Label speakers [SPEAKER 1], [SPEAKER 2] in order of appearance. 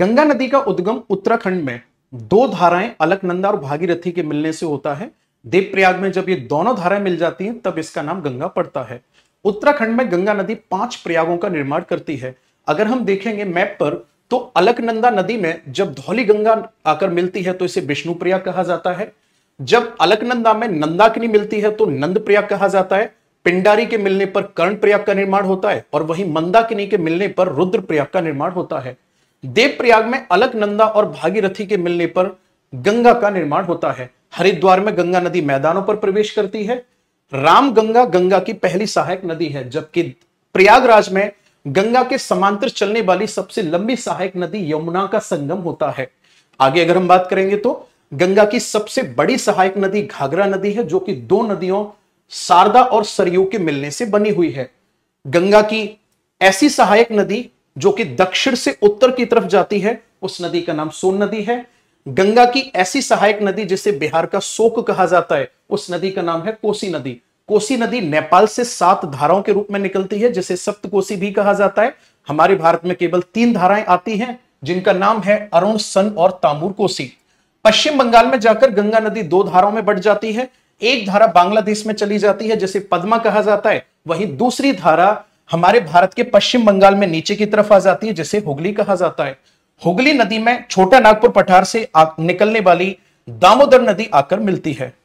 [SPEAKER 1] गंगा नदी का उद्गम उत्तराखंड में दो धाराएं अलकनंदा और भागीरथी के मिलने से होता है देवप्रयाग में जब ये दोनों धाराएं मिल जाती हैं तब इसका नाम गंगा पड़ता है उत्तराखंड में गंगा नदी पांच प्रयागों का निर्माण करती है अगर हम देखेंगे मैप पर तो अलकनंदा नदी में जब धौली गंगा आकर मिलती है तो इसे विष्णु प्रयाग कहा जाता है जब अलकनंदा में नंदाकिनी मिलती है तो नंद प्रयाग कहा जाता है पिंडारी के मिलने पर कर्ण प्रयाग का निर्माण होता है और वहीं मंदाकिनी के मिलने पर रुद्र प्रयाग का निर्माण होता है देवप्रयाग में अलकनंदा और भागीरथी के मिलने पर गंगा का निर्माण होता है हरिद्वार में गंगा नदी मैदानों पर प्रवेश करती है राम गंगा गंगा की पहली सहायक नदी है जबकि प्रयागराज में गंगा के समांतर चलने वाली सबसे लंबी सहायक नदी यमुना का संगम होता है आगे अगर हम बात करेंगे तो गंगा की सबसे बड़ी सहायक नदी घाघरा नदी है जो कि दो नदियों शारदा और सरयू के मिलने से बनी हुई है गंगा की ऐसी सहायक नदी जो कि दक्षिण से उत्तर की तरफ जाती है उस नदी का नाम सोन नदी है गंगा की ऐसी सहायक नदी जिसे बिहार का शोक कहा जाता है उस नदी का नाम है कोसी नदी कोसी नदी नेपाल से सात धाराओं के रूप में निकलती है जिसे सप्त कोसी भी कहा जाता है हमारे भारत में केवल तीन धाराएं आती हैं जिनका नाम है अरुण सन और तामूर कोसी पश्चिम बंगाल में जाकर गंगा नदी दो धाराओं में बढ़ जाती है एक धारा बांग्लादेश में चली जाती है जिसे पद्मा कहा जाता है वही दूसरी धारा हमारे भारत के पश्चिम बंगाल में नीचे की तरफ आ जाती है जिसे हुगली कहा जाता है हुगली नदी में छोटा नागपुर पठार से निकलने वाली दामोदर नदी आकर मिलती है